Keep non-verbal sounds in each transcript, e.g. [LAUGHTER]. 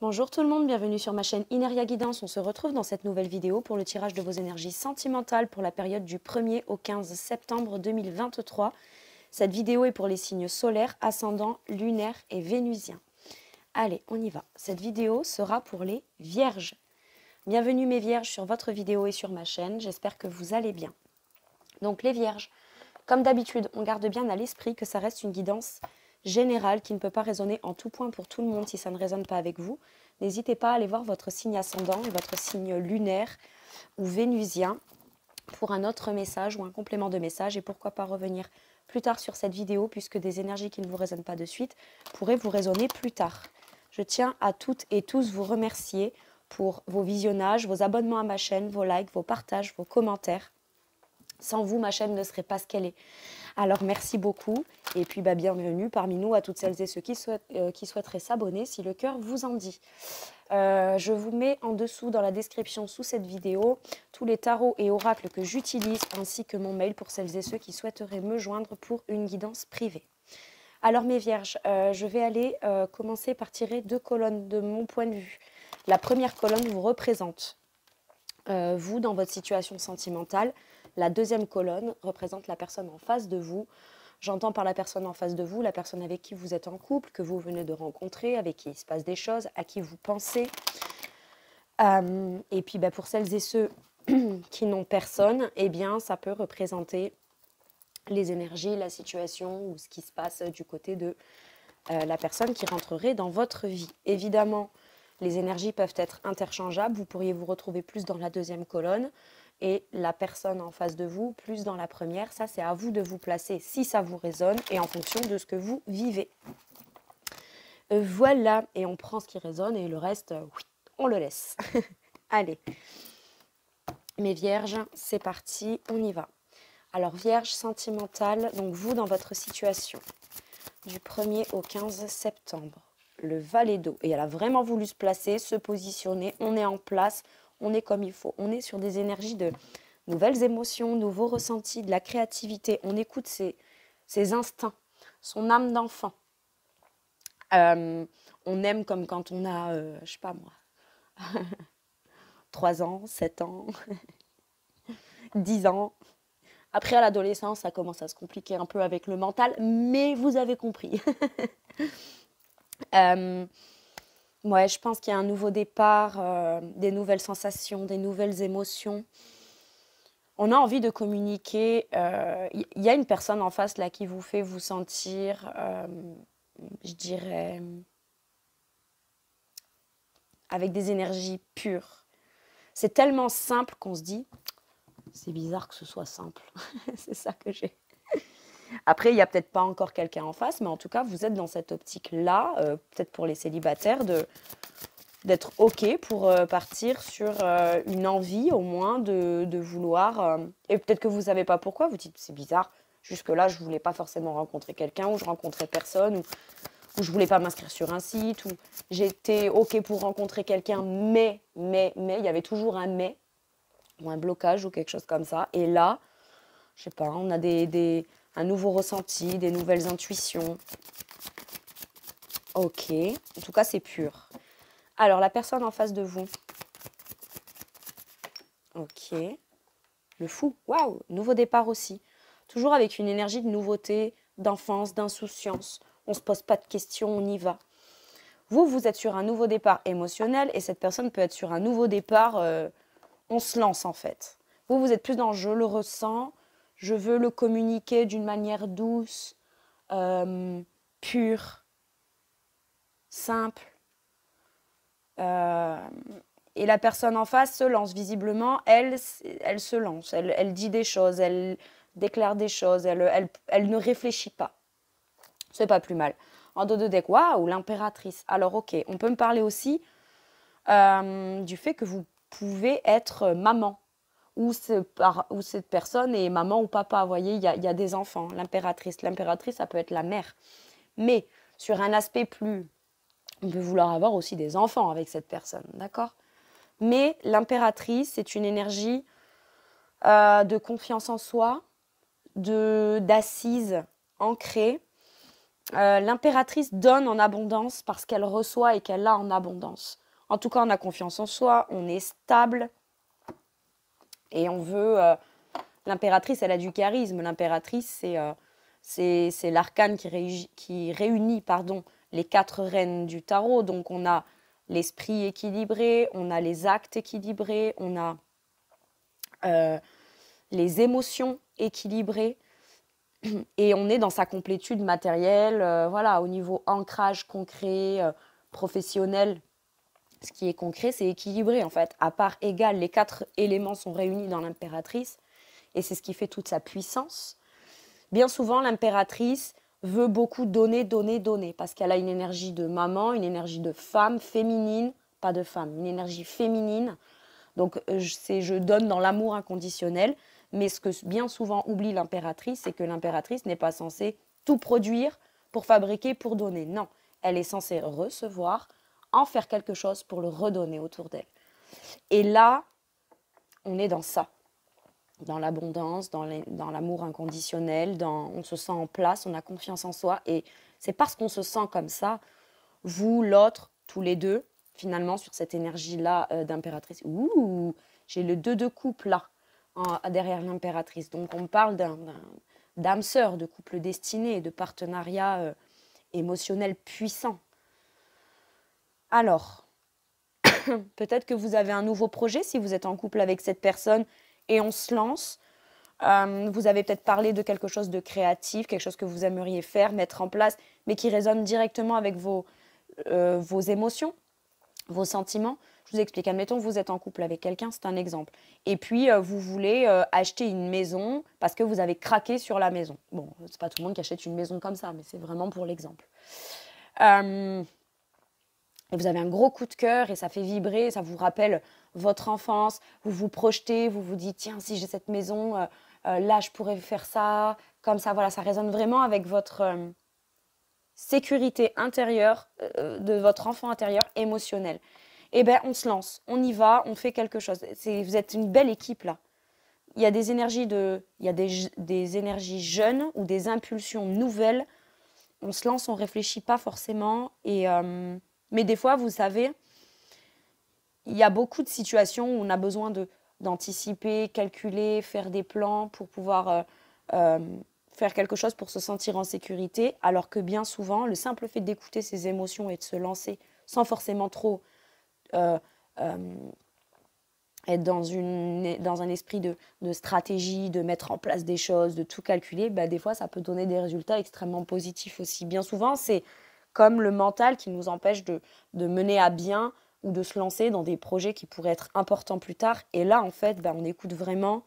Bonjour tout le monde, bienvenue sur ma chaîne Ineria Guidance. On se retrouve dans cette nouvelle vidéo pour le tirage de vos énergies sentimentales pour la période du 1er au 15 septembre 2023. Cette vidéo est pour les signes solaires, ascendants, lunaires et vénusiens. Allez, on y va. Cette vidéo sera pour les vierges. Bienvenue mes vierges sur votre vidéo et sur ma chaîne. J'espère que vous allez bien. Donc les vierges, comme d'habitude, on garde bien à l'esprit que ça reste une guidance général qui ne peut pas résonner en tout point pour tout le monde si ça ne résonne pas avec vous, n'hésitez pas à aller voir votre signe ascendant et votre signe lunaire ou vénusien pour un autre message ou un complément de message et pourquoi pas revenir plus tard sur cette vidéo puisque des énergies qui ne vous résonnent pas de suite pourraient vous résonner plus tard. Je tiens à toutes et tous vous remercier pour vos visionnages, vos abonnements à ma chaîne, vos likes, vos partages, vos commentaires. Sans vous, ma chaîne ne serait pas ce qu'elle est. Alors merci beaucoup et puis bah, bienvenue parmi nous à toutes celles et ceux qui, euh, souhaiteraient s'abonner si le cœur vous en dit. Euh, je vous mets en dessous dans la description sous cette vidéo tous les tarots et oracles que j'utilise ainsi que mon mail pour celles et ceux qui souhaiteraient me joindre pour une guidance privée. Alors mes vierges, euh, je vais aller commencer par tirer deux colonnes de mon point de vue. La première colonne vous représente vous dans votre situation sentimentale, la deuxième colonne représente la personne en face de vous. J'entends par la personne en face de vous, la personne avec qui vous êtes en couple, que vous venez de rencontrer, avec qui il se passe des choses, à qui vous pensez. Euh, et puis bah, pour celles et ceux [CLEARS THROAT] qui n'ont personne, eh bien ça peut représenter les énergies, la situation ou ce qui se passe du côté de euh, la personne qui rentrerait dans votre vie. Évidemment, les énergies peuvent être interchangeables. Vous pourriez vous retrouver plus dans la deuxième colonne et la personne en face de vous, plus dans la première. Ça, c'est à vous de vous placer si ça vous résonne et en fonction de ce que vous vivez. Euh, voilà, et on prend ce qui résonne et le reste, euh, on le laisse. [LAUGHS] Allez, mes vierges, c'est parti, on y va. Alors, vierge sentimentale, donc vous dans votre situation, du 1er au 15 septembre, le valet d'eau. Et elle a vraiment voulu se placer, se positionner, on est en place, on est comme il faut. On est sur des énergies de nouvelles émotions, nouveaux ressentis, de la créativité. On écoute ses, instincts, son âme d'enfant. Euh, on aime comme quand on a, euh, je sais pas moi, 3 [LAUGHS] ans, 7 ans, 10 [LAUGHS] ans. Après, à l'adolescence, ça commence à se compliquer un peu avec le mental, mais vous avez compris. [LAUGHS] Euh, je pense qu'il y a un nouveau départ, euh, des nouvelles sensations, des nouvelles émotions. On a envie de communiquer. Euh, il y a une personne en face là qui vous fait vous sentir, euh, je dirais, avec des énergies pures. C'est tellement simple qu'on se dit, c'est bizarre que ce soit simple. [LAUGHS] c'est ça que j'ai. Après, il n'y a peut-être pas encore quelqu'un en face, mais en tout cas, vous êtes dans cette optique-là, euh, peut-être pour les célibataires, de d'être OK pour euh, partir sur euh, une envie au moins de, de vouloir. et peut-être que vous ne savez pas pourquoi, vous dites c'est bizarre, jusque-là, je ne voulais pas forcément rencontrer quelqu'un, ou je rencontrais personne, ou, je je voulais pas m'inscrire sur un site, ou j'étais OK pour rencontrer quelqu'un, mais, mais, mais, il y avait toujours un mais, ou un blocage, ou quelque chose comme ça. Et là, je sais pas, on a des, des un nouveau ressenti, des nouvelles intuitions. Ok, en tout cas c'est pur. Alors la personne en face de vous. Ok, le fou, waouh, nouveau départ aussi. Toujours avec une énergie de nouveauté, d'enfance, d'insouciance. On ne se pose pas de questions, on y va. Vous, vous êtes sur un nouveau départ émotionnel et cette personne peut être sur un nouveau départ, euh, on se lance en fait. Vous, vous êtes plus dans je le ressent je veux le communiquer d'une manière douce, euh, pure, simple. Euh, et la personne en face se lance visiblement, elle, elle se lance, elle, dit des choses, elle déclare des choses, elle, elle, ne réfléchit pas. C'est pas plus mal. En dos de deck, waouh, l'impératrice. Alors ok, on peut me parler aussi euh, du fait que vous pouvez être maman ou, cette personne est maman ou papa. Vous voyez, il y a, des enfants, l'impératrice. L'impératrice, ça peut être la mère. Mais sur un aspect plus... On peut vouloir avoir aussi des enfants avec cette personne, d'accord Mais l'impératrice, c'est une énergie euh, de confiance en soi, de d'assises euh, l'impératrice donne en abondance parce qu'elle reçoit et qu'elle a en abondance. En tout cas, on a confiance en soi, on est stable, et on veut. Euh, l'impératrice, elle a du charisme. L'impératrice, c'est euh, c'est l'arcane qui, réunit, pardon, les quatre reines du tarot. Donc on a l'esprit équilibré, on a les actes équilibrés, on a euh, les émotions équilibrées. [CLEARS THROAT] Et on est dans sa complétude matérielle, voilà, au niveau ancrage concret, professionnel, ce qui est concret, c'est équilibré en fait. À part égale, les quatre éléments sont réunis dans l'impératrice et c'est ce qui fait toute sa puissance. Bien souvent, l'impératrice veut beaucoup donner, donner, donner parce qu'elle a une énergie de maman, une énergie de femme féminine, pas de femme, une énergie féminine. Donc euh, c'est je donne dans l'amour inconditionnel, mais ce que bien souvent oublie l'impératrice, c'est que l'impératrice n'est pas censée tout produire pour fabriquer, pour donner. Non, elle est censée recevoir, en faire quelque chose pour le redonner autour d'elle. Et là, on est dans ça, dans l'abondance, dans l'amour inconditionnel, dans, on se sent en place, on a confiance en soi. Et c'est parce qu'on se sent comme ça, vous, l'autre, tous les deux, finalement, sur cette énergie-là euh, d'impératrice. Ouh, j'ai le 2 de couple là, derrière l'impératrice. Donc on parle d'âme sœur, de couple destiné, de partenariat euh, émotionnel puissant. Alors, [COUGHS] peut-être que vous avez un nouveau projet si vous êtes en couple avec cette personne et on se lance. Euh, vous avez peut-être parlé de quelque chose de créatif, quelque chose que vous aimeriez faire, mettre en place, mais qui résonne directement avec vos, euh, vos émotions, vos sentiments. Je vous explique, admettons, vous êtes en couple avec quelqu'un, c'est un exemple. Et puis, euh, vous voulez acheter une maison parce que vous avez craqué sur la maison. Bon, n'est pas tout le monde qui achète une maison comme ça, mais c'est vraiment pour l'exemple et vous avez un gros coup de cœur et ça fait vibrer, ça vous rappelle votre enfance, vous vous projetez, vous vous dites tiens si j'ai cette maison, euh, euh, là je pourrais faire ça, comme ça voilà, ça résonne vraiment avec votre euh, sécurité intérieure de votre enfant intérieur émotionnel. Et eh bien, on se lance, on y va, on fait quelque chose. Vous êtes une belle équipe là. Il y a des énergies de, il y a des, des énergies jeunes ou des impulsions nouvelles. On se lance, on réfléchit pas forcément et mais des fois, vous savez, il y a beaucoup de situations où on a besoin d'anticiper, calculer, faire des plans pour pouvoir euh, euh, faire quelque chose pour se sentir en sécurité, alors que bien souvent, le simple fait d'écouter ses émotions et de se lancer sans forcément trop euh, être dans, une, dans un esprit de, de, stratégie, de mettre en place des choses, de tout calculer, bah, des fois, ça peut donner des résultats extrêmement positifs aussi. Bien souvent, c'est comme le mental qui nous empêche de, mener à bien ou de se lancer dans des projets qui pourraient être importants plus tard. Et là, en fait, ben, on écoute vraiment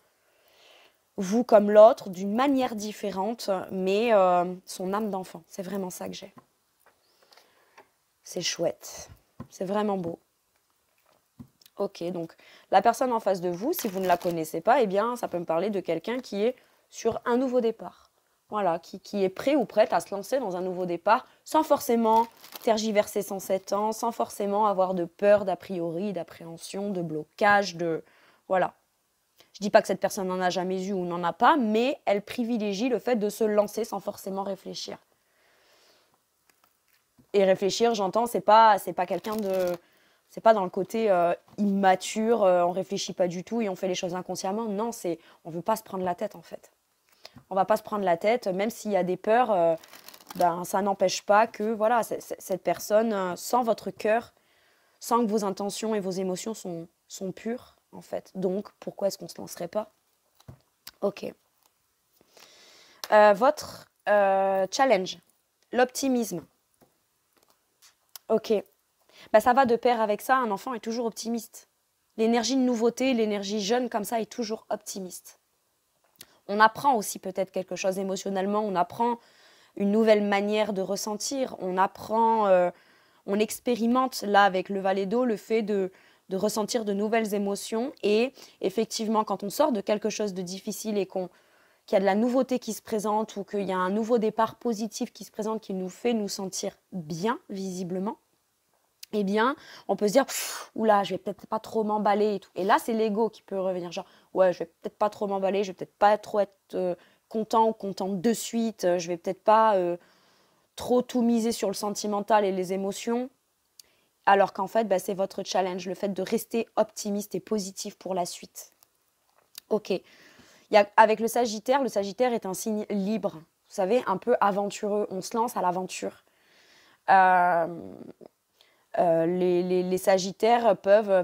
vous comme l'autre d'une manière différente, mais euh, son âme d'enfant. C'est vraiment ça que j'ai. C'est chouette. C'est vraiment beau. Ok, donc la personne en face de vous, si vous ne la connaissez pas, eh bien, ça peut me parler de quelqu'un qui est sur un nouveau départ voilà, qui, est prêt ou prête à se lancer dans un nouveau départ sans forcément tergiverser 107 ans, sans forcément avoir de peur, d'a priori, d'appréhension, de blocage, de... Voilà. Je dis pas que cette personne n'en a jamais eu ou n'en a pas, mais elle privilégie le fait de se lancer sans forcément réfléchir. Et réfléchir, j'entends, c'est pas, c'est pas quelqu'un de, c'est pas dans le côté euh, immature, euh, on réfléchit pas du tout et on fait les choses inconsciemment. Non, c'est, on veut pas se prendre la tête en fait on va pas se prendre la tête, même s'il y a des peurs, euh, ben, ça n'empêche pas que voilà cette personne, euh, sans votre cœur, sans que vos intentions et vos émotions sont, sont pures, en fait. Donc, pourquoi est-ce qu'on ne se lancerait pas Ok. Euh, votre challenge, l'optimisme. Ok. Ben, ça va de pair avec ça, un enfant est toujours optimiste. L'énergie de nouveauté, l'énergie jeune comme ça est toujours optimiste on apprend aussi peut-être quelque chose émotionnellement, on apprend une nouvelle manière de ressentir, on apprend, euh, on expérimente là avec le d'eau le fait de, ressentir de nouvelles émotions et effectivement quand on sort de quelque chose de difficile et qu'on qu'il y a de la nouveauté qui se présente ou qu'il y a un nouveau départ positif qui se présente qui nous fait nous sentir bien visiblement, eh bien, on peut se dire, là, je vais peut-être pas trop m'emballer et tout. Et là, c'est l'ego qui peut revenir, genre, ouais, je vais peut-être pas trop m'emballer, je vais peut-être pas trop être euh, content ou contente de suite, euh, je vais peut-être pas euh, trop tout miser sur le sentimental et les émotions. Alors qu'en fait, bah, c'est votre challenge, le fait de rester optimiste et positif pour la suite. Ok. avec le Sagittaire, le Sagittaire est un signe libre, vous savez, un peu aventureux. On se lance à l'aventure. Euh, euh, les, Sagittaires peuvent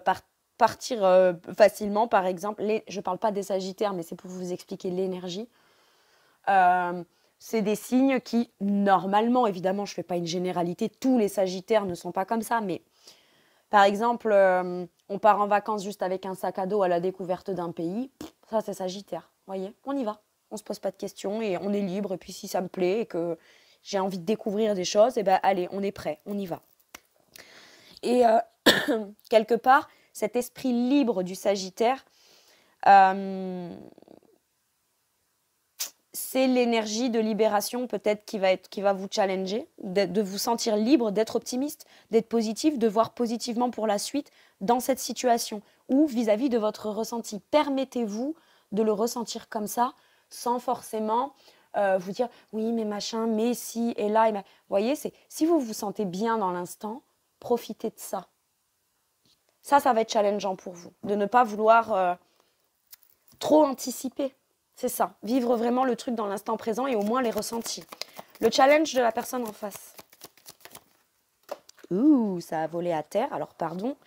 partir euh, facilement, par exemple. je ne parle pas des Sagittaires, mais c'est pour vous expliquer l'énergie. Euh, c'est des signes qui, normalement, évidemment, je ne fais pas une généralité, tous les Sagittaires ne sont pas comme ça, mais par exemple, on part en vacances juste avec un sac à dos à la découverte d'un pays. Ça, c'est Sagittaire. voyez, on y va. On ne se pose pas de questions et on est libre. Et puis, si ça me plaît et que j'ai envie de découvrir des choses, et eh bien, allez, on est prêt, on y va. Et euh, [CLEARS THROAT] quelque part, cet esprit libre du Sagittaire, euh, c'est l'énergie de libération peut-être qui va vous challenger, de, vous sentir libre, d'être optimiste, d'être positif, de voir positivement pour la suite dans cette situation ou vis-à-vis de votre ressenti. Permettez-vous de le ressentir comme ça sans forcément euh, vous dire oui mais machin, mais si et là. Et Vous voyez, c'est si vous vous sentez bien dans l'instant, profitez de ça. Ça, ça va être challengeant pour vous, de ne pas vouloir euh, trop anticiper. C'est ça, vivre vraiment le truc dans l'instant présent et au moins les ressentis. Le challenge de la personne en face. Ouh, ça a volé à terre, alors pardon.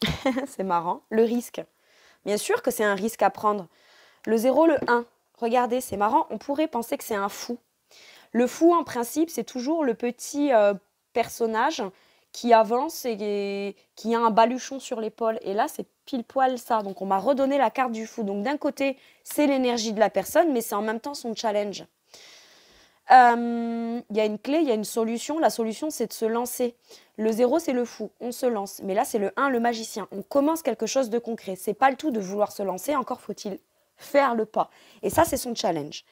[LAUGHS] c'est marrant. Le risque. Bien sûr que c'est un risque à prendre. Le 0, le 1. Regardez, c'est marrant, on pourrait penser que c'est un fou. Le fou, en principe, c'est toujours le petit euh, personnage qui avance et, qui a un baluchon sur l'épaule. Et là, c'est pile poil ça. Donc, on m'a redonné la carte du fou. Donc, d'un côté, c'est l'énergie de la personne, mais c'est en même temps son challenge. Il euh, y a une clé, il y a une solution. La solution, c'est de se lancer. Le zéro, c'est le fou. On se lance. Mais là, c'est le 1, le magicien. On commence quelque chose de concret. C'est pas le tout de vouloir se lancer. Encore faut-il faire le pas. Et ça, c'est son challenge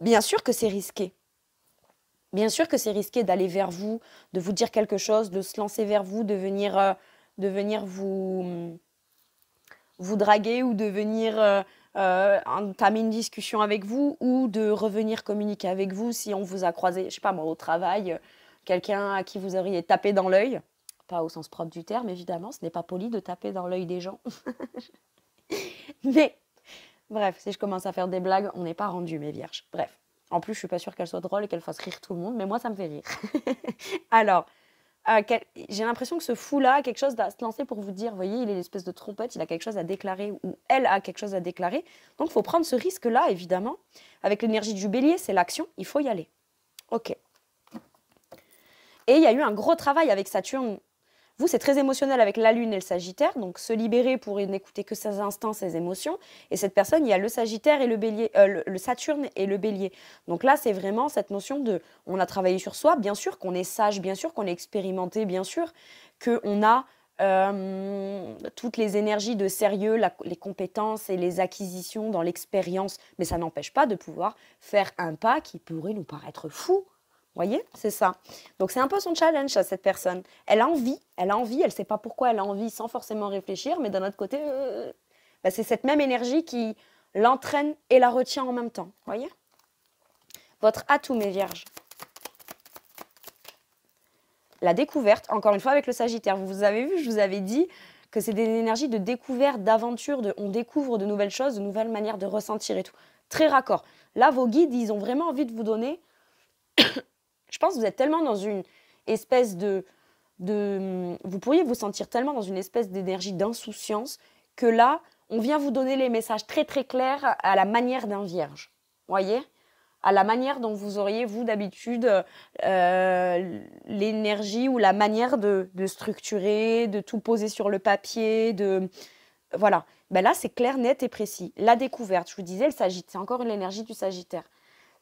bien sûr que c'est risqué. Bien sûr que c'est risqué d'aller vers vous, de vous dire quelque chose, de se lancer vers vous, de venir, euh, de venir vous, mm, vous draguer ou de venir euh, euh, entamer une discussion avec vous ou de revenir communiquer avec vous si on vous a croisé, je sais pas moi, au travail, quelqu'un à qui vous auriez tapé dans l'œil. Pas au sens propre du terme, évidemment, ce n'est pas poli de taper dans l'œil des gens. [LAUGHS] Mais Bref, si je commence à faire des blagues, on n'est pas rendu, mes vierges. Bref. En plus, je suis pas sûre qu'elle soit drôle et qu'elle fasse rire tout le monde, mais moi, ça me fait rire. [LAUGHS] Alors, euh, j'ai l'impression que ce fou-là a quelque chose à se lancer pour vous dire, voyez, il est l'espèce de trompette, il a quelque chose à déclarer, ou elle a quelque chose à déclarer. Donc, il faut prendre ce risque-là, évidemment. Avec l'énergie du bélier, c'est l'action, il faut y aller. OK. Et il y a eu un gros travail avec Saturne vous, c'est très émotionnel avec la Lune et le Sagittaire, donc se libérer pour n'écouter que ses instants, ses émotions. Et cette personne, il y a le Sagittaire et le Bélier, euh, le, Saturne et le Bélier. Donc là, c'est vraiment cette notion de, on a travaillé sur soi, bien sûr, qu'on est sage, bien sûr, qu'on est expérimenté, bien sûr, qu'on a euh, toutes les énergies de sérieux, les compétences et les acquisitions dans l'expérience. Mais ça n'empêche pas de pouvoir faire un pas qui pourrait nous paraître fou voyez, c'est ça. Donc c'est un peu son challenge à cette personne. Elle a envie, elle a envie, elle ne sait pas pourquoi elle a envie sans forcément réfléchir, mais d'un autre côté, euh, bah, c'est cette même énergie qui l'entraîne et la retient en même temps, voyez Votre atout, mes vierges. La découverte, encore une fois avec le Sagittaire, vous avez vu, je vous avais dit que c'est des énergies de découverte, d'aventure, de, on découvre de nouvelles choses, de nouvelles manières de ressentir et tout. Très raccord. Là, vos guides, ils ont vraiment envie de vous donner je pense que vous êtes tellement dans une espèce de, de hum, vous pourriez vous sentir tellement dans une espèce d'énergie d'insouciance que là, on vient vous donner les messages très très clairs à la manière d'un vierge. Voyez à la manière dont vous auriez, vous, d'habitude, euh, l'énergie ou la manière de, de, structurer, de tout poser sur le papier, de... Voilà. Ben là, c'est clair, net et précis. La découverte, je vous disais, le Sagittaire, c'est encore l'énergie du Sagittaire.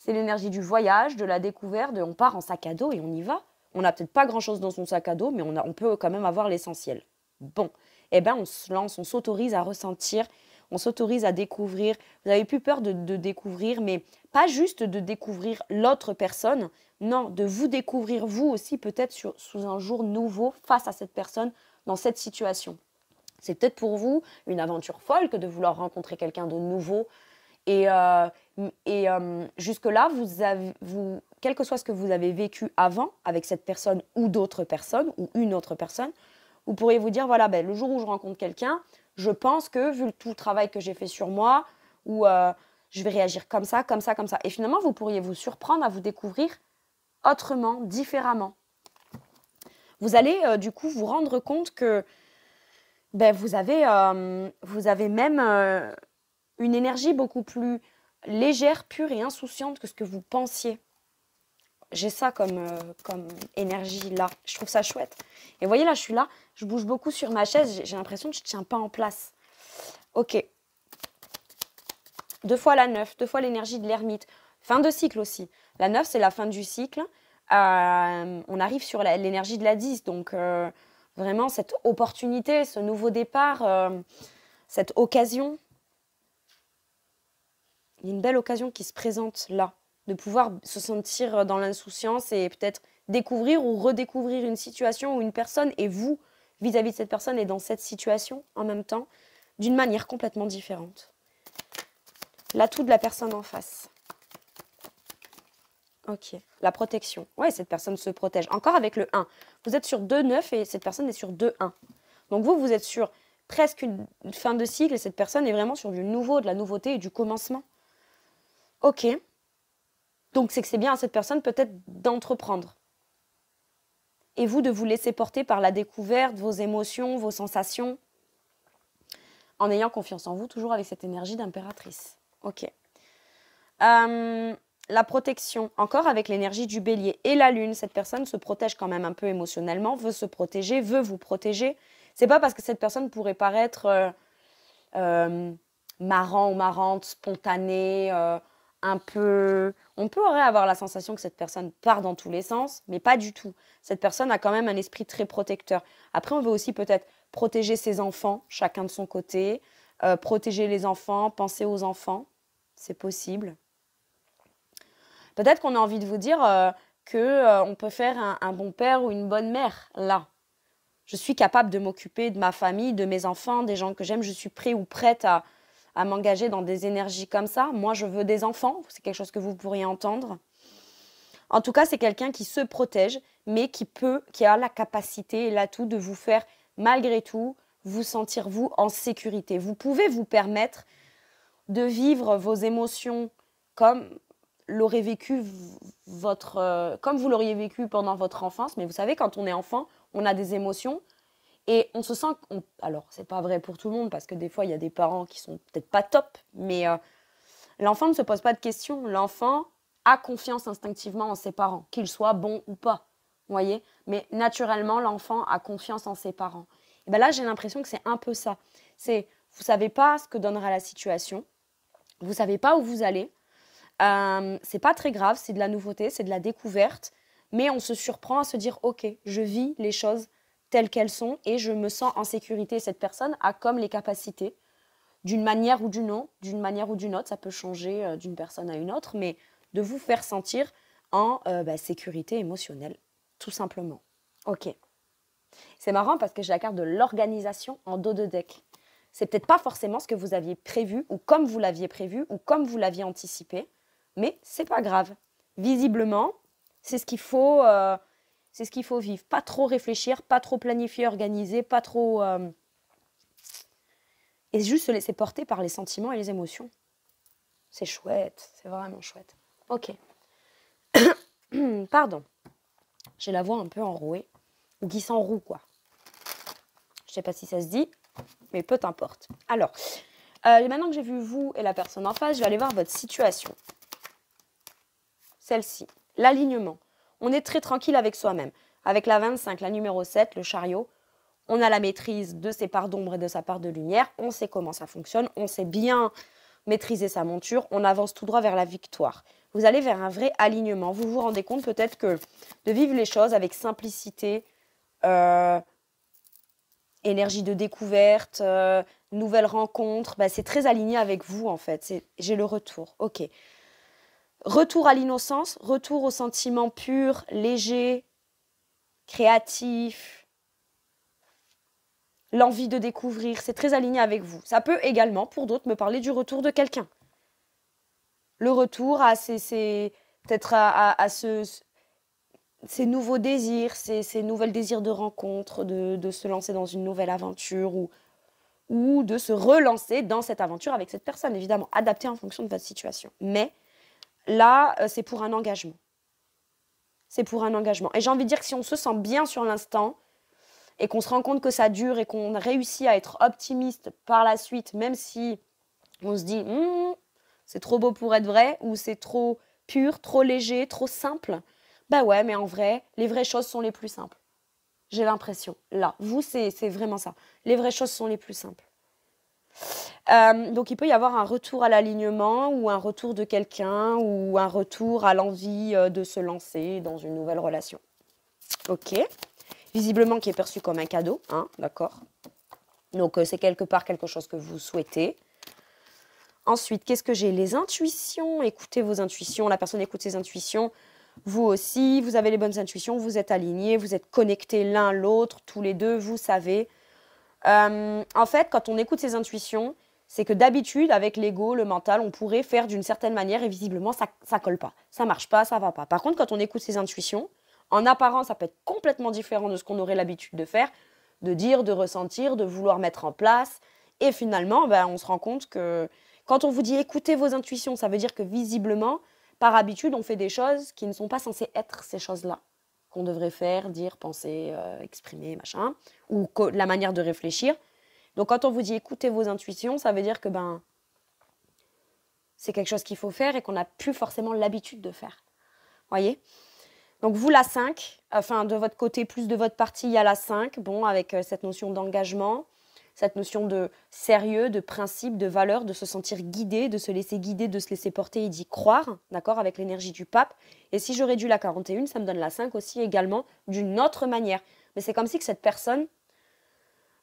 C'est l'énergie du voyage, de la découverte, on part en sac à dos et on y va. On n'a peut-être pas grand-chose dans son sac à dos, mais on, peut quand même avoir l'essentiel. Bon, eh ben on se lance, on s'autorise à ressentir, on s'autorise à découvrir. Vous n'avez plus peur de, de, découvrir, mais pas juste de découvrir l'autre personne, non, de vous découvrir vous aussi peut-être sous un jour nouveau face à cette personne dans cette situation. C'est peut-être pour vous une aventure folle que de vouloir rencontrer quelqu'un de nouveau, et, euh, et euh, jusque-là, vous vous, quel que soit ce que vous avez vécu avant avec cette personne ou d'autres personnes ou une autre personne, vous pourriez vous dire, voilà, ben, le jour où je rencontre quelqu'un, je pense que vu tout le travail que j'ai fait sur moi, ou euh, je vais réagir comme ça, comme ça, comme ça. Et finalement, vous pourriez vous surprendre à vous découvrir autrement, différemment. Vous allez du coup vous rendre compte que ben, vous, avez, vous avez même une énergie beaucoup plus légère, pure et insouciante que ce que vous pensiez. J'ai ça comme, euh, comme énergie là. Je trouve ça chouette. Et voyez là, je suis là, je bouge beaucoup sur ma chaise, j'ai l'impression que je ne tiens pas en place. Ok. Deux fois la neuf. deux fois l'énergie de l'ermite. Fin de cycle aussi. La neuf, c'est la fin du cycle. Euh, on arrive sur l'énergie de la dix. Donc, euh, vraiment, cette opportunité, ce nouveau départ, cette occasion il y a une belle occasion qui se présente là, de pouvoir se sentir euh, dans l'insouciance et peut-être découvrir ou redécouvrir une situation ou une personne et vous vis-à-vis de cette personne et dans cette situation en même temps d'une manière complètement différente. L'atout de la personne en face. Ok. La protection. Ouais, cette personne se protège. Encore avec le 1. Vous êtes sur 2-9 et cette personne est sur 2-1. Donc vous, vous êtes sur presque une fin de cycle et cette personne est vraiment sur du nouveau, de la nouveauté et du commencement. Ok. Donc c'est que c'est bien à cette personne peut-être d'entreprendre. Et vous de vous laisser porter par la découverte, vos émotions, vos sensations, en ayant confiance en vous, toujours avec cette énergie d'impératrice. Ok. Euh, la protection, encore avec l'énergie du bélier et la lune, cette personne se protège quand même un peu émotionnellement, veut se protéger, veut vous protéger. C'est pas parce que cette personne pourrait paraître euh, euh, marrant ou marrante, spontanée, un peu... On peut avoir la sensation que cette personne part dans tous les sens, mais pas du tout. Cette personne a quand même un esprit très protecteur. Après, on veut aussi peut-être protéger ses enfants, chacun de son côté, euh, protéger les enfants, penser aux enfants, c'est possible. Peut-être qu'on a envie de vous dire euh, que euh, on peut faire un bon père ou une bonne mère là. Je suis capable de m'occuper de ma famille, de mes enfants, des gens que j'aime. Je suis prêt ou prête à, à m'engager dans des énergies comme ça. Moi, je veux des enfants, c'est quelque chose que vous pourriez entendre. En tout cas, c'est quelqu'un qui se protège, mais qui peut, qui a la capacité et l'atout de vous faire, malgré tout, vous sentir vous en sécurité. Vous pouvez vous permettre de vivre vos émotions comme vécu votre, euh, comme vous l'auriez vécu pendant votre enfance. Mais vous savez, quand on est enfant, on a des émotions et on se sent. On... Alors, c'est pas vrai pour tout le monde parce que des fois, il y a des parents qui sont peut-être pas top, mais euh, l'enfant ne se pose pas de questions. L'enfant a confiance instinctivement en ses parents, qu'ils soient bons ou pas. vous voyez Mais naturellement, l'enfant a confiance en ses parents. Et ben là, j'ai l'impression que c'est un peu ça. C'est vous savez pas ce que donnera la situation, vous savez pas où vous allez. Ce euh, c'est pas très grave, c'est de la nouveauté, c'est de la découverte, mais on se surprend à se dire ok, je vis les choses telles qu'elles sont et je me sens en sécurité. Cette personne a comme les capacités, d'une manière ou d'une autre, d'une manière ou d'une autre, ça peut changer euh, d'une personne à une autre, mais de vous faire sentir en euh, bah, sécurité émotionnelle, tout simplement. Ok. C'est marrant parce que j'ai la carte de l'organisation en dos de deck. C'est peut-être pas forcément ce que vous aviez prévu ou comme vous l'aviez prévu ou comme vous l'aviez anticipé, mais c'est pas grave. Visiblement, c'est ce qu'il faut. Euh, c'est ce qu'il faut vivre. Pas trop réfléchir, pas trop planifier, organiser, pas trop. Euh, et juste se laisser porter par les sentiments et les émotions. C'est chouette, c'est vraiment chouette. Ok. [COUGHS] Pardon. J'ai la voix un peu enrouée. Ou qui s'enroue, quoi. Je sais pas si ça se dit, mais peu importe. Alors, euh, maintenant que j'ai vu vous et la personne en face, je vais aller voir votre situation. Celle-ci. L'alignement. On est très tranquille avec soi-même. Avec la 25, la numéro 7, le chariot, on a la maîtrise de ses parts d'ombre et de sa part de lumière, on sait comment ça fonctionne, on sait bien maîtriser sa monture, on avance tout droit vers la victoire. Vous allez vers un vrai alignement. Vous vous rendez compte peut-être que de vivre les choses avec simplicité, euh, énergie de découverte, euh, nouvelle rencontre, bah, c'est très aligné avec vous en fait. J'ai le retour. Ok. Retour à l'innocence, retour au sentiment pur, léger, créatif, l'envie de découvrir, c'est très aligné avec vous. Ça peut également, pour d'autres, me parler du retour de quelqu'un. Le retour à ces, peut-être à, ces nouveaux désirs, ces, nouveaux désirs de rencontre, de, se lancer dans une nouvelle aventure ou, ou de se relancer dans cette aventure avec cette personne, évidemment, adaptée en fonction de votre situation. Mais Là, euh, c'est pour un engagement. C'est pour un engagement. Et j'ai envie de dire que si on se sent bien sur l'instant et qu'on se rend compte que ça dure et qu'on réussit à être optimiste par la suite, même si on se dit hum, c'est trop beau pour être vrai ou c'est trop pur, trop léger, trop simple, Ben ouais, mais en vrai, les vraies choses sont les plus simples. J'ai l'impression. Là, vous, c'est vraiment ça. Les vraies choses sont les plus simples. Euh, donc il peut y avoir un retour à l'alignement ou un retour de quelqu'un ou un retour à l'envie euh, de se lancer dans une nouvelle relation. Ok. Visiblement qui est perçu comme un cadeau, hein, d'accord. Donc euh, c'est quelque part quelque chose que vous souhaitez. Ensuite, qu'est-ce que j'ai Les intuitions. Écoutez vos intuitions. La personne écoute ses intuitions. Vous aussi, vous avez les bonnes intuitions. Vous êtes alignés, vous êtes connectés l'un l'autre, tous les deux. Vous savez. en fait, quand on écoute ses intuitions, c'est que d'habitude, avec l'ego, le mental, on pourrait faire d'une certaine manière et visiblement, ça, ça colle pas, ça marche pas, ça va pas. Par contre, quand on écoute ses intuitions, en apparence, ça peut être complètement différent de ce qu'on aurait l'habitude de faire, de dire, de ressentir, de vouloir mettre en place. Et finalement, ben, on se rend compte que quand on vous dit écoutez vos intuitions, ça veut dire que visiblement, par habitude, on fait des choses qui ne sont pas censées être ces choses-là qu'on devrait faire, dire, penser, euh, exprimer, machin, ou la manière de réfléchir. Donc quand on vous dit écoutez vos intuitions, ça veut dire que ben c'est quelque chose qu'il faut faire et qu'on n'a plus forcément l'habitude de faire. Voyez Donc vous la 5, enfin de votre côté plus de votre partie, il y a la 5, bon avec euh, cette notion d'engagement, cette notion de sérieux, de principe, de valeur, de se sentir guidé, de se laisser guider, de se laisser porter et d'y croire, d'accord, avec l'énergie du pape. Et si j'aurais dû la 41, ça me donne la 5 aussi également d'une autre manière. Mais c'est comme si que cette personne,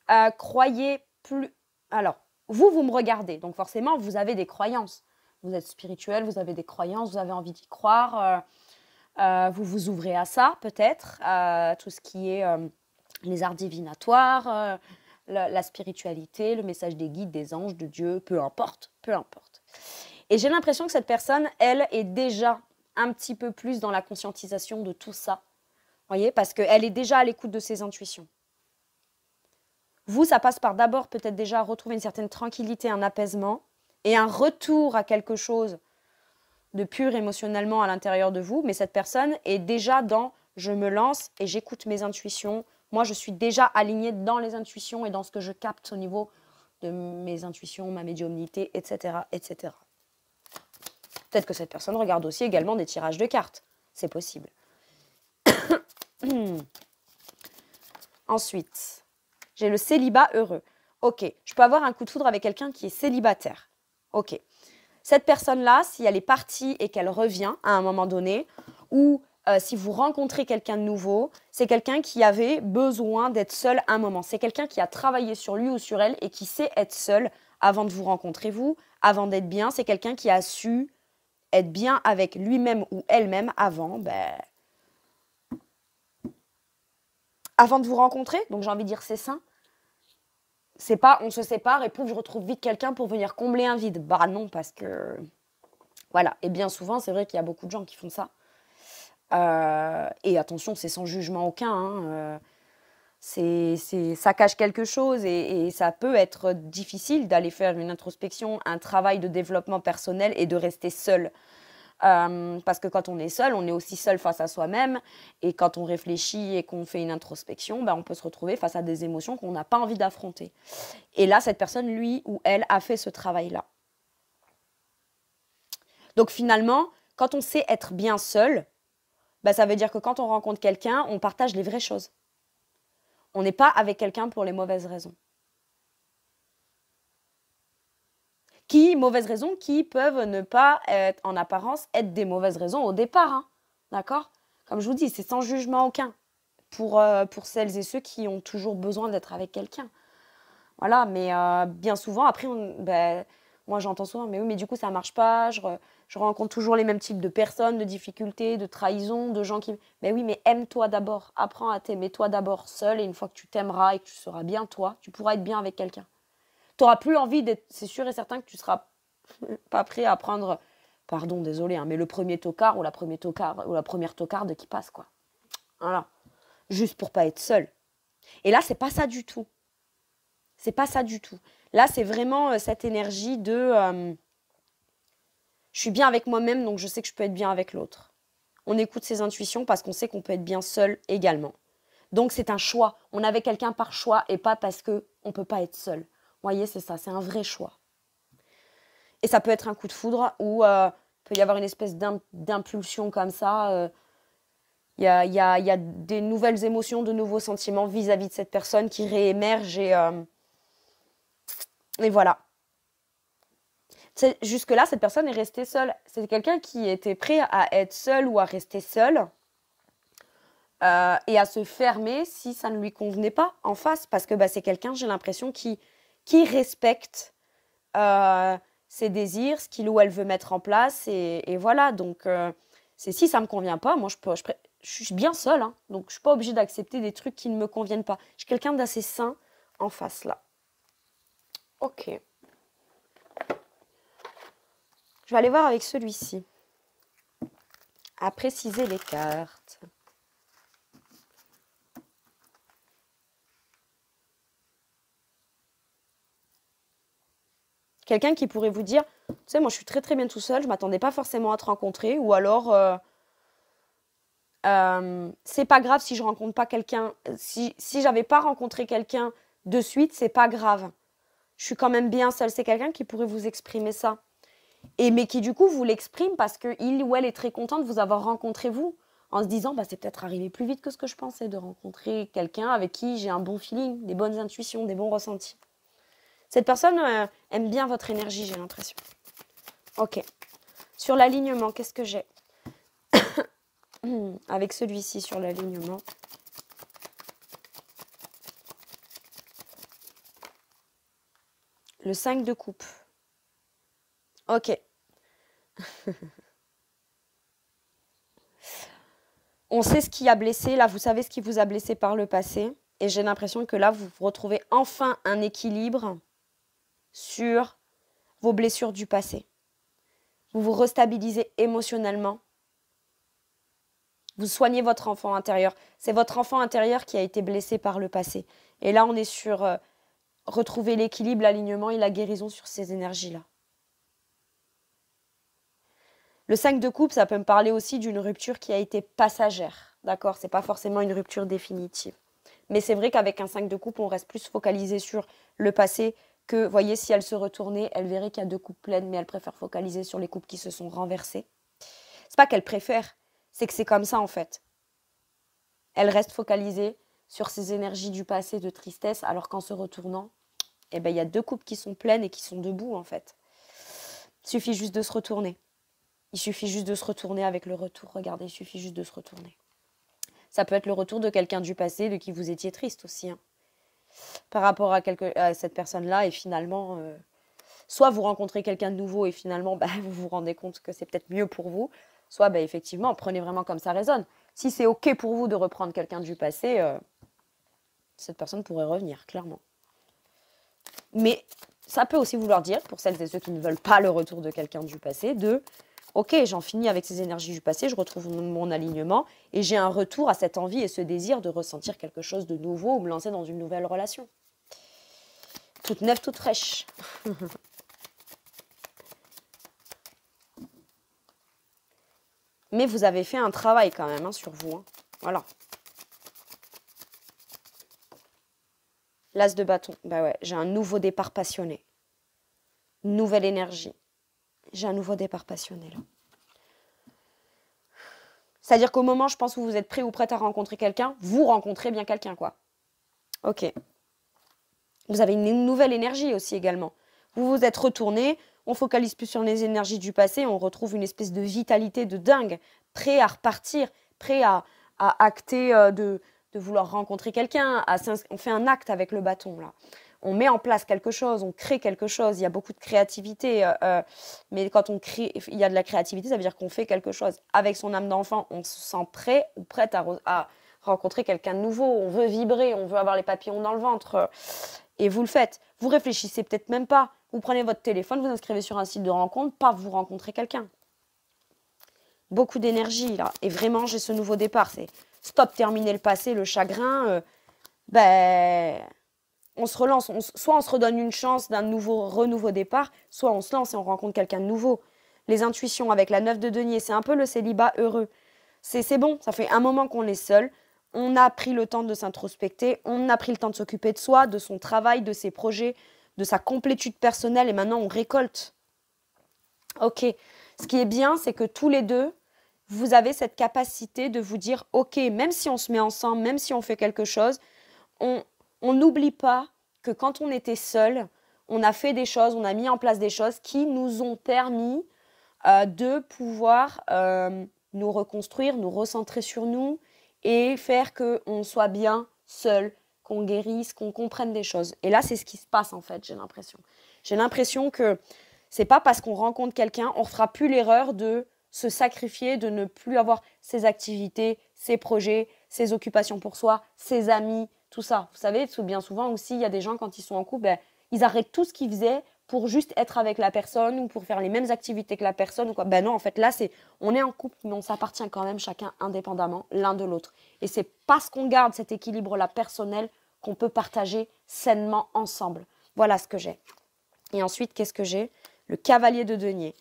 euh, croyez plus... Alors, vous, vous me regardez, donc forcément, vous avez des croyances. Vous êtes spirituel, vous avez des croyances, vous avez envie d'y croire. Euh, euh, vous vous ouvrez à ça, peut-être, à tout ce qui est les arts divinatoires, la, spiritualité, le message des guides, des anges, de Dieu, peu importe, peu importe. Et j'ai l'impression que cette personne, elle, est déjà un petit peu plus dans la conscientisation de tout ça. Voyez, parce qu'elle est déjà à l'écoute de ses intuitions. Vous, ça passe par d'abord peut-être déjà retrouver une certaine tranquillité, un apaisement et un retour à quelque chose de pur émotionnellement à l'intérieur de vous, mais cette personne est déjà dans je me lance et j'écoute mes intuitions. Moi, je suis déjà alignée dans les intuitions et dans ce que je capte au niveau de mes intuitions, ma médiumnité, etc. etc. Peut-être que cette personne regarde aussi également des tirages de cartes. C'est possible. [COUGHS] Ensuite, j'ai le célibat heureux. Ok, je peux avoir un coup de foudre avec quelqu'un qui est célibataire. Ok. Cette personne-là, si elle est partie et qu'elle revient à un moment donné, ou euh, si vous rencontrez quelqu'un de nouveau, c'est quelqu'un qui avait besoin d'être seul un moment. C'est quelqu'un qui a travaillé sur lui ou sur elle et qui sait être seul avant de vous rencontrer vous, avant d'être bien. C'est quelqu'un qui a su être bien avec lui-même ou elle-même avant, ben, avant de vous rencontrer. Donc j'ai envie de dire c'est sain c'est pas on se sépare et pouf, je retrouve vite quelqu'un pour venir combler un vide. Bah non, parce que. Voilà. Et bien souvent, c'est vrai qu'il y a beaucoup de gens qui font ça. Euh, et attention, c'est sans jugement aucun. Hein. Euh, c'est, c'est, ça cache quelque chose et, et ça peut être difficile d'aller faire une introspection, un travail de développement personnel et de rester seul. Euh, parce que quand on est seul, on est aussi seul face à soi-même. Et quand on réfléchit et qu'on fait une introspection, bah, on peut se retrouver face à des émotions qu'on n'a pas envie d'affronter. Et là, cette personne, lui ou elle, a fait ce travail-là. Donc finalement, quand on sait être bien seul, bah, ça veut dire que quand on rencontre quelqu'un, on partage les vraies choses. On n'est pas avec quelqu'un pour les mauvaises raisons. mauvaises raisons qui peuvent ne pas, en apparence, être des mauvaises raisons au départ. Hein. D'accord Comme je vous dis, c'est sans jugement aucun pour, euh, pour celles et ceux qui ont toujours besoin d'être avec quelqu'un. Voilà, mais euh, bien souvent, après, on, ben, moi j'entends souvent, mais oui, mais du coup, ça marche pas, je, rencontre toujours les mêmes types de personnes, de difficultés, de trahisons, de gens qui... Mais oui, mais aime-toi d'abord, apprends à t'aimer toi d'abord seul, et une fois que tu t'aimeras et que tu seras bien toi, tu pourras être bien avec quelqu'un. Tu n'auras plus envie d'être. C'est sûr et certain que tu ne seras [LAUGHS] pas prêt à prendre. Pardon, désolé, hein, mais le premier tocard ou la, première tocard, ou la première tocarde qui passe, quoi. Voilà. Juste pour pas être seul. Et là, c'est pas ça du tout. C'est pas ça du tout. Là, c'est vraiment euh, cette énergie de. Euh, je suis bien avec moi-même, donc je sais que je peux être bien avec l'autre. On écoute ses intuitions parce qu'on sait qu'on peut être bien seul également. Donc c'est un choix. On avait quelqu'un par choix et pas parce qu'on ne peut pas être seul voyez, c'est ça, c'est un vrai choix. Et ça peut être un coup de foudre ou euh, peut y avoir une espèce d'impulsion comme ça. Il euh, y, y, a, des nouvelles émotions, de nouveaux sentiments vis-à-vis de cette personne qui réémergent et, euh, et voilà. Jusque-là, cette personne est restée seule. C'est quelqu'un qui était prêt à être seul ou à rester seul euh, et à se fermer si ça ne lui convenait pas en face. Parce que bah, c'est quelqu'un, j'ai l'impression, qui, qui respecte euh, ses désirs, ce qu'il ou elle veut mettre en place. Et, voilà, donc euh, c'est si ça ne me convient pas, moi je, je, suis bien seule, hein. donc je ne suis pas obligée d'accepter des trucs qui ne me conviennent pas. Je suis quelqu'un d'assez sain en face là. Ok. Je vais aller voir avec celui-ci. À préciser l'écart. Quelqu'un qui pourrait vous dire, tu sais, moi je suis très très bien tout seul, je m'attendais pas forcément à te rencontrer, ou alors euh, euh, c'est pas grave si je rencontre pas quelqu'un, si, si j'avais pas rencontré quelqu'un de suite, c'est pas grave. Je suis quand même bien seule. C'est quelqu'un qui pourrait vous exprimer ça. Et mais qui du coup vous l'exprime parce que il ou elle est très content de vous avoir rencontré vous en se disant bah c'est peut-être arrivé plus vite que ce que je pensais de rencontrer quelqu'un avec qui j'ai un bon feeling, des bonnes intuitions, des bons ressentis. Cette personne euh, aime bien votre énergie, j'ai l'impression. Ok. Sur l'alignement, qu'est-ce que j'ai [COUGHS] Avec celui-ci sur l'alignement. Le 5 de coupe. Ok. [LAUGHS] On sait ce qui a blessé. Là, vous savez ce qui vous a blessé par le passé. Et j'ai l'impression que là, vous retrouvez enfin un équilibre sur vos blessures du passé. Vous vous restabilisez émotionnellement. Vous soignez votre enfant intérieur. C'est votre enfant intérieur qui a été blessé par le passé. Et là, on est sur euh, retrouver l'équilibre, l'alignement et la guérison sur ces énergies-là. Le 5 de coupe, ça peut me parler aussi d'une rupture qui a été passagère. D'accord C'est pas forcément une rupture définitive. Mais c'est vrai qu'avec un 5 de coupe, on reste plus focalisé sur le passé que, voyez, si elle se retournait, elle verrait qu'il y a deux coupes pleines, mais elle préfère focaliser sur les coupes qui se sont renversées. C'est pas qu'elle préfère, c'est que c'est comme ça en fait. Elle reste focalisée sur ses énergies du passé de tristesse, alors qu'en se retournant, eh ben, il y a deux coupes qui sont pleines et qui sont debout en fait. Il suffit juste de se retourner. Il suffit juste de se retourner avec le retour. Regardez, il suffit juste de se retourner. Ça peut être le retour de quelqu'un du passé de qui vous étiez triste aussi. Hein par rapport à, cette personne-là. Et finalement, euh, soit vous rencontrez quelqu'un de nouveau et finalement, bah, [LAUGHS] vous vous rendez compte que c'est peut-être mieux pour vous, soit bah, effectivement, prenez vraiment comme ça résonne. Si c'est OK pour vous de reprendre quelqu'un du passé, euh, cette personne pourrait revenir, clairement. Mais ça peut aussi vouloir dire, pour celles et ceux qui ne veulent pas le retour de quelqu'un du passé, de Ok, j'en finis avec ces énergies du passé, je retrouve mon alignement et j'ai un retour à cette envie et ce désir de ressentir quelque chose de nouveau ou me lancer dans une nouvelle relation. Toute neuve, toute fraîche. Mais vous avez fait un travail quand même hein, sur vous. Hein. Voilà. L'as de bâton. Bah ouais, j'ai un nouveau départ passionné. Nouvelle énergie j'ai un nouveau départ passionnel. C'est-à-dire qu'au moment, je pense, que vous êtes prêt ou prête à rencontrer quelqu'un, vous rencontrez bien quelqu'un, quoi. Ok. Vous avez une nouvelle énergie aussi également. Vous vous êtes retourné, on focalise plus sur les énergies du passé, on retrouve une espèce de vitalité de dingue, prêt à repartir, prêt à, acter euh, de, de vouloir rencontrer quelqu'un. On fait un acte avec le bâton, là on met en place quelque chose, on crée quelque chose. Il y a beaucoup de créativité, euh, euh, mais quand on crée, il y a de la créativité, ça veut dire qu'on fait quelque chose. Avec son âme d'enfant, on se sent prêt ou prête à, rencontrer quelqu'un de nouveau. On veut vibrer, on veut avoir les papillons dans le ventre. Euh, et vous le faites. Vous réfléchissez peut-être même pas. Vous prenez votre téléphone, vous inscrivez sur un site de rencontre, pas vous rencontrez quelqu'un. Beaucoup d'énergie là. Et vraiment, j'ai ce nouveau départ. C'est stop, terminer le passé, le chagrin. ben on se relance. soit on se redonne une chance d'un nouveau renouveau départ, soit on se lance et on rencontre quelqu'un de nouveau. Les intuitions avec la neuf de denier, c'est un peu le célibat heureux. C'est bon, ça fait un moment qu'on est seul, on a pris le temps de s'introspecter, on a pris le temps de s'occuper de soi, de son travail, de ses projets, de sa complétude personnelle et maintenant on récolte. Ok, ce qui est bien, c'est que tous les deux, vous avez cette capacité de vous dire, ok, même si on se met ensemble, même si on fait quelque chose, on, on n'oublie pas que quand on était seul, on a fait des choses, on a mis en place des choses qui nous ont permis euh, de pouvoir euh, nous reconstruire, nous recentrer sur nous et faire qu'on soit bien seul, qu'on guérisse, qu'on comprenne des choses. Et là, c'est ce qui se passe en fait, j'ai l'impression. J'ai l'impression que c'est pas parce qu'on rencontre quelqu'un, on fera plus l'erreur de se sacrifier, de ne plus avoir ses activités, ses projets, ses occupations pour soi, ses amis, tout ça. Vous savez, bien souvent aussi, il y a des gens, quand ils sont en couple, ben, ils arrêtent tout ce qu'ils faisaient pour juste être avec la personne ou pour faire les mêmes activités que la personne ou quoi. Ben non, en fait, là, c'est on est en couple, mais on s'appartient quand même chacun indépendamment l'un de l'autre. Et c'est parce qu'on garde cet équilibre-là personnel qu'on peut partager sainement ensemble. Voilà ce que j'ai. Et ensuite, qu'est-ce que j'ai Le cavalier de denier.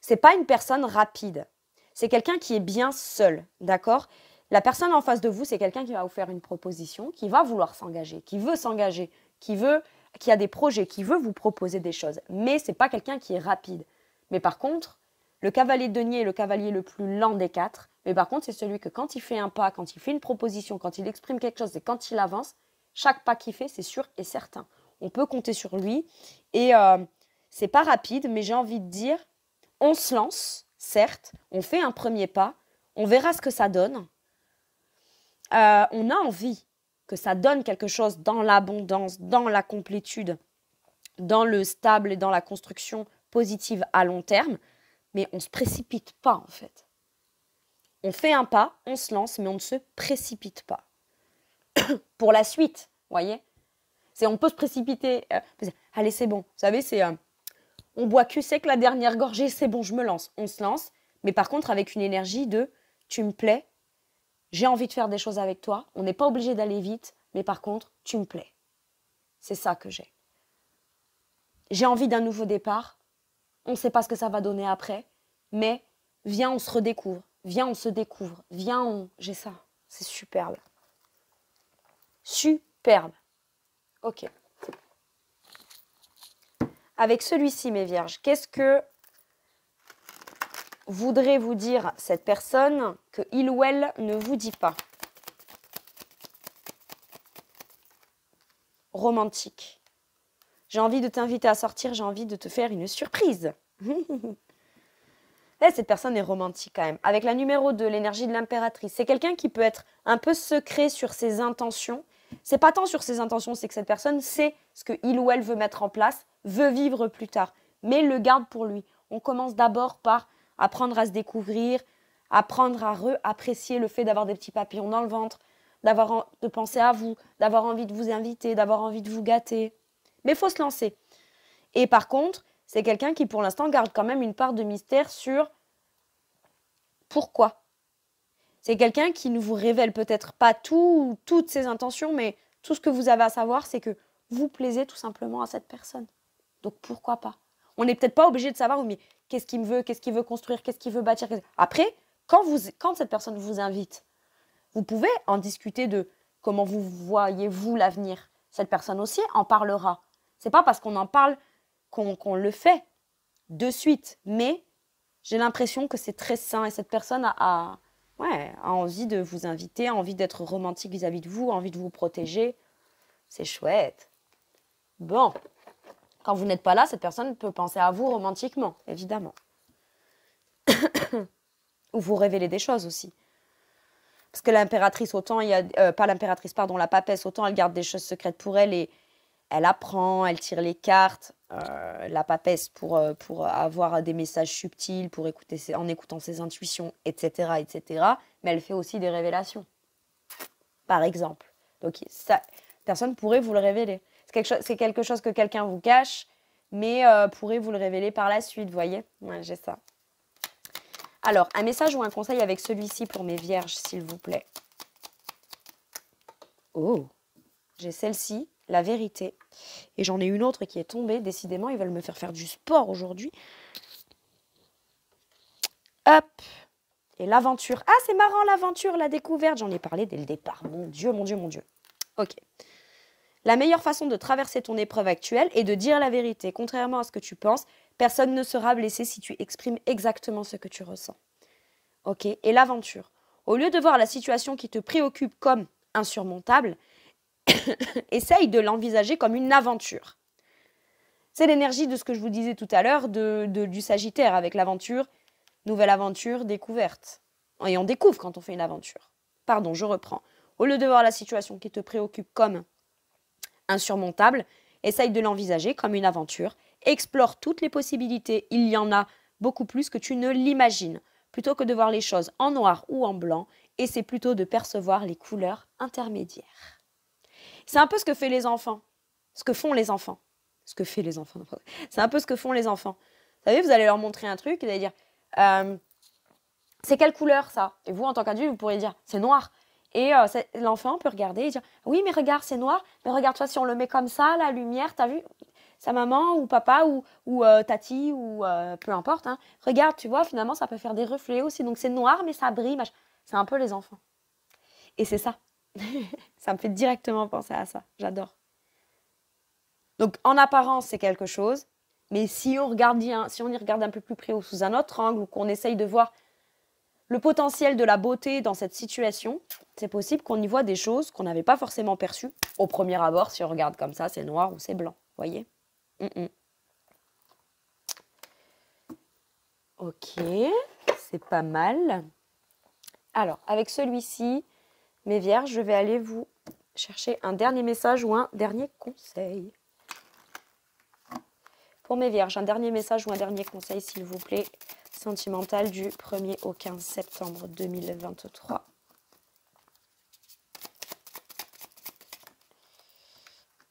C'est pas une personne rapide. C'est quelqu'un qui est bien seul, d'accord la personne en face de vous, c'est quelqu'un qui va vous faire une proposition, qui va vouloir s'engager, qui veut s'engager, qui veut, qui a des projets, qui veut vous proposer des choses. Mais c'est pas quelqu'un qui est rapide. Mais par contre, le cavalier de denier est le cavalier le plus lent des quatre. Mais par contre, c'est celui que quand il fait un pas, quand il fait une proposition, quand il exprime quelque chose et quand il avance, chaque pas qu'il fait, c'est sûr et certain. On peut compter sur lui. Et euh, c'est pas rapide, mais j'ai envie de dire, on se lance, certes, on fait un premier pas, on verra ce que ça donne. Euh, on a envie que ça donne quelque chose dans l'abondance, dans la complétude, dans le stable et dans la construction positive à long terme, mais on ne se précipite pas en fait. On fait un pas, on se lance, mais on ne se précipite pas. [COUGHS] Pour la suite, vous voyez C'est on peut se précipiter. Euh, allez, c'est bon. Vous savez, c'est euh, on boit que sec la dernière gorgée, c'est bon, je me lance. On se lance, mais par contre avec une énergie de tu me plais, j'ai envie de faire des choses avec toi, on n'est pas obligé d'aller vite, mais par contre, tu me plais. C'est ça que j'ai. J'ai envie d'un nouveau départ, on ne sait pas ce que ça va donner après, mais viens, on se redécouvre, viens, on se découvre, viens, on... J'ai ça, c'est superbe. Superbe. Ok. Avec celui-ci, mes vierges, qu'est-ce que voudrait vous dire cette personne que il ou elle ne vous dit pas. Romantique. J'ai envie de t'inviter à sortir, j'ai envie de te faire une surprise. [LAUGHS] Eh, cette personne est romantique quand même. Avec la numéro 2, l'énergie de l'impératrice, c'est quelqu'un qui peut être un peu secret sur ses intentions. C'est pas tant sur ses intentions, c'est que cette personne sait ce que il ou elle veut mettre en place, veut vivre plus tard, mais le garde pour lui. On commence d'abord par apprendre à se découvrir, apprendre à apprécier le fait d'avoir des petits papillons dans le ventre, d'avoir de penser à vous, d'avoir envie de vous inviter, d'avoir envie de vous gâter. Mais faut se lancer. Et par contre, c'est quelqu'un qui pour l'instant garde quand même une part de mystère sur pourquoi. C'est quelqu'un qui ne vous révèle peut-être pas tout toutes ses intentions, mais tout ce que vous avez à savoir, c'est que vous plaisez tout simplement à cette personne. Donc pourquoi pas On n'est peut-être pas obligé de savoir, mais qu'est-ce qu'il veut, qu'est-ce qu'il veut construire, qu'est-ce qu'il veut bâtir. Après, quand, vous, quand cette personne vous invite, vous pouvez en discuter de comment vous voyez-vous l'avenir. Cette personne aussi en parlera. C'est pas parce qu'on en parle qu'on le fait de suite, mais j'ai l'impression que c'est très sain et cette personne a, ouais, a envie de vous inviter, a envie d'être romantique vis-à-vis -vis de vous, a envie de vous protéger. C'est chouette. Bon. Quand vous n'êtes pas là, cette personne peut penser à vous romantiquement, évidemment. [COUGHS] Ou vous révéler des choses aussi. Parce que l'impératrice, autant, il y a, euh, pas l'impératrice, pardon, la papesse, autant elle garde des choses secrètes pour elle et elle apprend, elle tire les cartes, euh, la papesse pour, euh, pour avoir des messages subtils, pour écouter en écoutant ses intuitions, etc., etc. Mais elle fait aussi des révélations, par exemple. Donc ça, personne pourrait vous le révéler c'est quelque chose que quelqu'un vous cache, mais euh, pourrait vous le révéler par la suite, voyez ouais, J'ai ça. Alors, un message ou un conseil avec celui-ci pour mes vierges, s'il vous plaît. Oh J'ai celle-ci, la vérité. Et j'en ai une autre qui est tombée. Décidément, ils veulent me faire faire du sport aujourd'hui. Hop Et l'aventure. Ah, c'est marrant l'aventure, la découverte. J'en ai parlé dès le départ. Mon Dieu, mon Dieu, mon Dieu. Ok. La meilleure façon de traverser ton épreuve actuelle est de dire la vérité. Contrairement à ce que tu penses, personne ne sera blessé si tu exprimes exactement ce que tu ressens. Ok Et l'aventure. Au lieu de voir la situation qui te préoccupe comme insurmontable, [COUGHS] essaye de l'envisager comme une aventure. C'est l'énergie de ce que je vous disais tout à l'heure de, du Sagittaire avec l'aventure, nouvelle aventure, découverte. Et on découvre quand on fait une aventure. Pardon, je reprends. Au lieu de voir la situation qui te préoccupe comme insurmontable, essaye de l'envisager comme une aventure, explore toutes les possibilités, il y en a beaucoup plus que tu ne l'imagines, plutôt que de voir les choses en noir ou en blanc, essaie plutôt de percevoir les couleurs intermédiaires. C'est un peu ce que font les enfants, ce que font les enfants, ce que fait les enfants. C'est un peu ce que font les enfants. Vous vous allez leur montrer un truc et vous allez dire euh, c'est quelle couleur ça Et vous, en tant qu'adulte, vous pourrez dire c'est noir. Et euh, l'enfant peut regarder et dire Oui, mais regarde, c'est noir, mais regarde-toi si on le met comme ça, la lumière, t'as vu Sa maman ou papa ou, ou euh, tati ou euh, peu importe. Hein, regarde, tu vois, finalement, ça peut faire des reflets aussi. Donc c'est noir, mais ça brille. C'est un peu les enfants. Et c'est ça. [LAUGHS] ça me fait directement penser à ça. J'adore. Donc en apparence, c'est quelque chose. Mais si on, regarde, si on y regarde un peu plus près ou sous un autre angle ou qu'on essaye de voir le potentiel de la beauté dans cette situation, c'est possible qu'on y voit des choses qu'on n'avait pas forcément perçues au premier abord si on regarde comme ça, c'est noir ou c'est blanc, voyez mm, mm. Ok, c'est pas mal. Alors, avec celui-ci, mes vierges, je vais aller vous chercher un dernier message ou un dernier conseil. Pour mes vierges, un dernier message ou un dernier conseil, s'il vous plaît, sentimentale du 1er au 15 septembre 2023.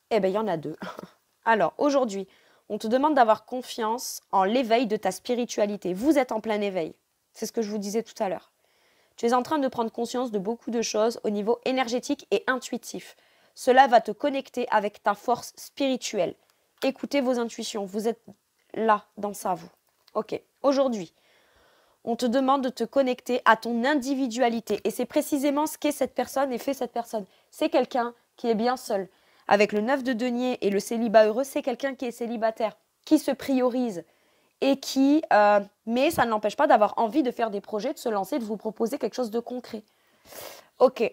Eh bien, il y en a deux. [LAUGHS] Alors, aujourd'hui, on te demande d'avoir confiance en l'éveil de ta spiritualité. Vous êtes en plein éveil. C'est ce que je vous disais tout à l'heure. Tu es en train de prendre conscience de beaucoup de choses au niveau énergétique et intuitif. Cela va te connecter avec ta force spirituelle. Écoutez vos intuitions. Vous êtes là, dans ça, vous. Ok, aujourd'hui, on te demande de te connecter à ton individualité. Et c'est précisément ce qu'est cette personne et fait cette personne. C'est quelqu'un qui est bien seul. Avec le 9 de denier et le célibat heureux, c'est quelqu'un qui est célibataire, qui se priorise et qui... Euh, mais ça ne l'empêche pas d'avoir envie de faire des projets, de se lancer, de vous proposer quelque chose de concret. Ok.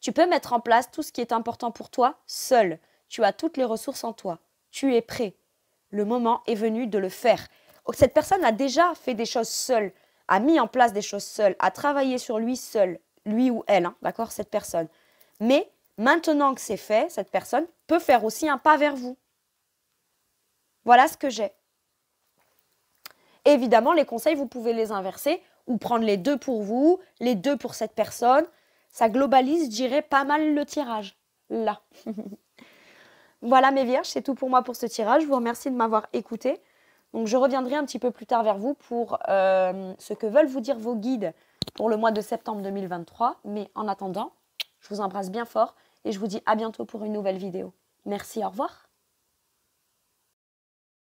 Tu peux mettre en place tout ce qui est important pour toi seul. Tu as toutes les ressources en toi. Tu es prêt. Le moment est venu de le faire cette personne a déjà fait des choses seule, a mis en place des choses seule, a travaillé sur lui seul, lui ou elle, hein, d'accord, cette personne. Mais maintenant que c'est fait, cette personne peut faire aussi un pas vers vous. Voilà ce que j'ai. Évidemment, les conseils, vous pouvez les inverser ou prendre les deux pour vous, les deux pour cette personne. Ça globalise, je dirais, pas mal le tirage. Là. [LAUGHS] voilà mes vierges, c'est tout pour moi pour ce tirage. Je vous remercie de m'avoir écouté. Donc je reviendrai un petit peu plus tard vers vous pour euh, ce que veulent vous dire vos guides pour le mois de septembre 2023. Mais en attendant, je vous embrasse bien fort et je vous dis à bientôt pour une nouvelle vidéo. Merci, au revoir.